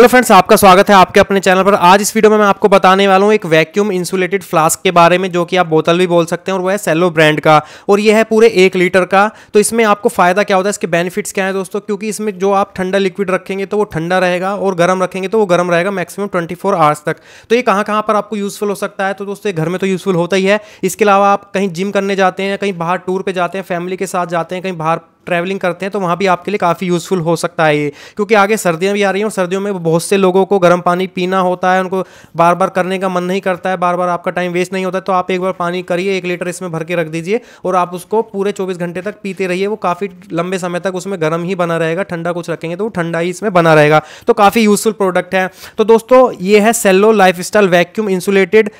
hello friends आपका स्वागत है आपके अपने चैनल पर आज इस वीडियो में मैं आपको बताने वाला हूँ एक वैक्यूम इंसुलेटेड फ्लास्क के बारे में जो कि आप बोतल भी बोल सकते हैं और वो है सेलो ब्रांड का और ये है पूरे एक लीटर का तो इसमें आपको फ़ायदा क्या होता है इसके बेनिफिट्स क्या है दोस्तों क्योंकि इसमें जो आप ठंडा लिक्विड रखेंगे तो वो ठंडा रहेगा और गर्म रखेंगे तो वो गर्म रहेगा मैक्सिमम ट्वेंटी फोर आवर्स तक तो ये कहाँ कहाँ पर आपको यूज़फुल हो सकता है तो दोस्तों घर में तो यूज़फुल होता ही है इसके अलावा आप कहीं जिम करने जाते हैं कहीं बाहर टूर पर जाते हैं फैमिली के साथ जाते हैं कहीं बाहर ट्रैवलिंग करते हैं तो वहाँ भी आपके लिए काफ़ी यूज़फुल हो सकता है ये क्योंकि आगे सर्दियाँ भी आ रही हैं और सर्दियों में बहुत से लोगों को गर्म पानी पीना होता है उनको बार बार करने का मन नहीं करता है बार बार आपका टाइम वेस्ट नहीं होता तो आप एक बार पानी करिए एक लीटर इसमें भर के रख दीजिए और आप उसको पूरे चौबीस घंटे तक पीते रहिए वो काफ़ी लंबे समय तक उसमें गर्म ही बना रहेगा ठंडा कुछ रखेंगे तो वो ठंडा ही इसमें बना रहेगा तो काफ़ी यूज़फुल प्रोडक्ट है तो दोस्तों ये है Cello life style vacuum insulated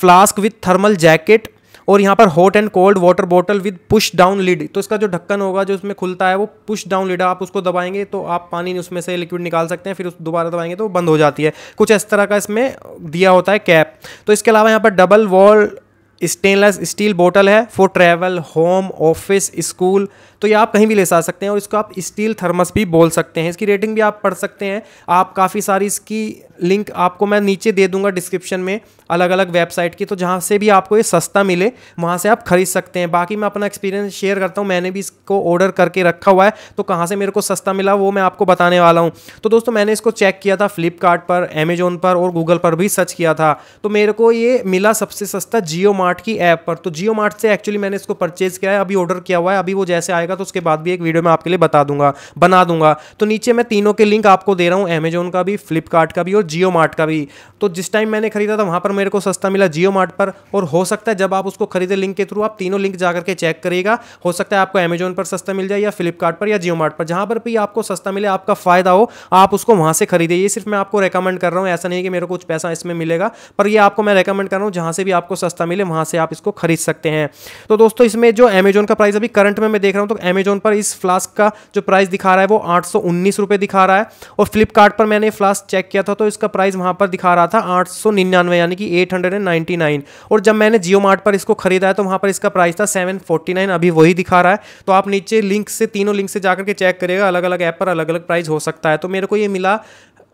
flask with thermal jacket और यहाँ पर hot and cold water bottle with push down lid तो इसका जो ढक्कन होगा जो उसमें खुलता है वो पुश डाउन लिड आप उसको दबाएंगे तो आप पानी उसमें से लिक्विड निकाल सकते हैं फिर उस दोबारा दबाएंगे तो बंद हो जाती है कुछ इस तरह का इसमें दिया होता है कैप तो इसके अलावा यहाँ पर डबल वॉल स्टेनलेस स्टील बोतल है for travel home office school तो ये आप कहीं भी ले जा सकते हैं और इसको आप स्टील थर्मस भी बोल सकते हैं इसकी रेटिंग भी आप पढ़ सकते हैं आप काफ़ी सारी इसकी लिंक आपको मैं नीचे दे दूंगा डिस्क्रिप्शन में अलग अलग वेबसाइट की तो जहाँ से भी आपको ये सस्ता मिले वहाँ से आप खरीद सकते हैं बाकी मैं अपना एक्सपीरियंस शेयर करता हूँ मैंने भी इसको ऑर्डर करके रखा हुआ है तो कहाँ से मेरे को सस्ता मिला वो मैं आपको बताने वाला हूँ तो दोस्तों मैंने इसको चेक किया था फ्लिपकार्ट पर अमेजोन पर और गूगल पर भी सर्च किया था तो मेरे को ये मिला सबसे सस्ता जियो मार्ट की ऐप पर तो जियो मार्ट से एक्चुअली मैंने इसको परचेज़ किया है अभी ऑर्डर किया हुआ है अभी वो जैसे आएगा तो उसके बाद भी एक वीडियो मैं आपके लिए बता दूंगा बना दूंगा तो नीचे मैं तीनों के लिंक आपको दे रहा हूँ अमेजोन का भी फ्लिपकार्ट का भी और जियो मार्ट का भी तो जिस टाइम मैंने खरीदा था वहाँ पर मेरे को सस्ता मिला जियो मार्ट पर और हो सकता है जब आप उसको खरीदे लिंक के थ्रू आप तीनों लिंक जाकर के चेक करिएगा हो सकता है आपको अमेजोन पर सस्ता मिल जाए या फ्लिपकार्ट पर या जियो मार्ट पर जहाँ पर भी आपको सस्ता मिले आपका फ़ायदा हो आप उसको वहाँ से खरीदिए ये सिर्फ मैं आपको रिकमेंड कर रहा हूँ ऐसा नहीं कि मेरे को कुछ पैसा इसमें मिलेगा पर यह आपको मैं रिकमेंड कर रहा हूँ जहाँ से भी आपको सस्ता मिले वहाँ वहां से आप इसको खरीद सकते हैं तो दोस्तों इसमें जो अमेजोन का प्राइस अभी करंट में मैं देख रहा हूं तो अमेजोन पर इस फ्लास्क का जो प्राइस दिखा रहा है वो आठ रुपए दिखा रहा है और फ्लिपकार्ट पर मैंने फ्लास्क चेक किया था तो इसका प्राइस वहां पर दिखा रहा था आठ यानी कि एट और जब मैंने जियो मार्ट पर इसको खरीदा है तो वहां पर इसका प्राइस था सेवन अभी वही दिखा रहा है तो आप नीचे लिंक से तीनों लिंक से जाकर के चेक करेगा अलग अलग ऐप पर अलग अलग प्राइस हो सकता है तो मेरे को ये मिला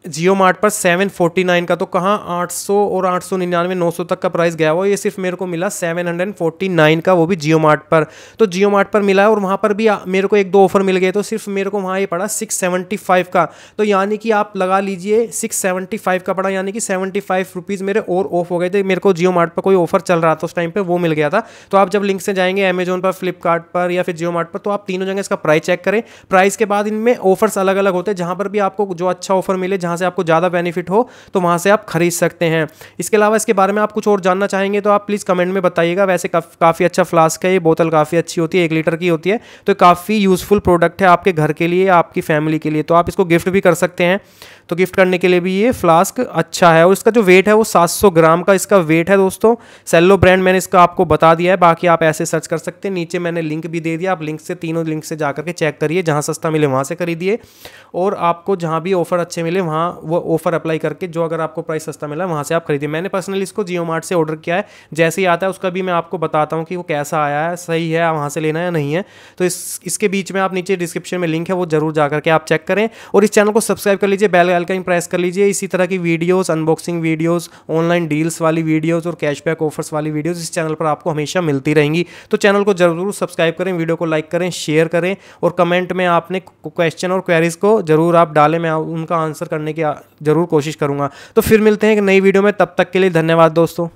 जियो मार्ट पर 749 का तो कहाँ 800 और 899 सौ तक का प्राइस गया हुआ ये सिर्फ मेरे को मिला 749 का वो भी जियो मार्ट पर तो जियो मार्ट पर मिला है और वहाँ पर भी मेरे को एक दो ऑफर मिल गए तो सिर्फ मेरे को वहाँ ये पड़ा 675 का तो यानी कि आप लगा लीजिए 675 का पड़ा यानी कि सेवेंटी फाइव मेरे और ऑफ हो गए थे मेरे को जियो मार्ट पर कोई ऑफर चल रहा था उस टाइम पर वो मिल गया था तो आप जब लिंक से जाएंगे अमेजोन पर फ्लिपकार्ट पर या फिर जियो मार्ट पर तो आप तीनों जगह इसका प्राइस चेक करें प्राइस के बाद इनमें ऑफर्स अलग अलग होते हैं जहाँ पर भी आपको जो अच्छा ऑफर मिले जहाँ जहाँ से आपको ज़्यादा बेनिफिट हो तो वहाँ से आप खरीद सकते हैं इसके अलावा इसके बारे में आप कुछ और जानना चाहेंगे तो आप प्लीज़ कमेंट में बताइएगा वैसे काफ़ी अच्छा फ्लास्क है ये बोतल काफ़ी अच्छी होती है एक लीटर की होती है तो काफ़ी यूज़फुल प्रोडक्ट है आपके घर के लिए आपकी फैमिली के लिए तो आप इसको गिफ्ट भी कर सकते हैं तो गिफ्ट करने के लिए भी ये फ्लास्क अच्छा है और इसका जो वेट है वो 700 ग्राम का इसका वेट है दोस्तों सेल्लो ब्रांड मैंने इसका आपको बता दिया है बाकी आप ऐसे सर्च कर सकते हैं नीचे मैंने लिंक भी दे दिया आप लिंक से तीनों लिंक से जा करके चेक करिए जहां सस्ता मिले वहां से खरीदिए और आपको जहां भी ऑफर अच्छे मिले वहाँ वहाँ वो ऑफर अप्लाई करके जो अगर आपको प्राइस सस्ता मिला वहाँ से आप खरीदिए मैंने पर्सनली इसको जियो मार्ट से ऑर्डर किया है जैसे ही आता है उसका भी मैं आपको बताता हूँ कि वो कैसा आया है सही है वहाँ से लेना है नहीं है तो इस इसके बीच में आप नीचे डिस्क्रिप्शन में लिंक है वो जरूर जा करके आप चेक करें और इस चैनल को सब्सक्राइब कर लीजिए बेल आइकन प्रेस कर लीजिए इसी तरह की videos unboxing videos online deals वाली वीडियोज़ और कैशबैक ऑफर्स वाली वीडियोज इस चैनल पर आपको हमेशा मिलती रहेंगी तो चैनल को जरूर सब्सक्राइब करें वीडियो को लाइक करें शेयर करें और कमेंट में आपने क्वेश्चन और क्वेरीज को जरूर आप डालें मैं उनका आंसर करने की ज़रूर कोशिश करूँगा तो फिर मिलते हैं एक नई वीडियो में तब तक के लिए धन्यवाद दोस्तों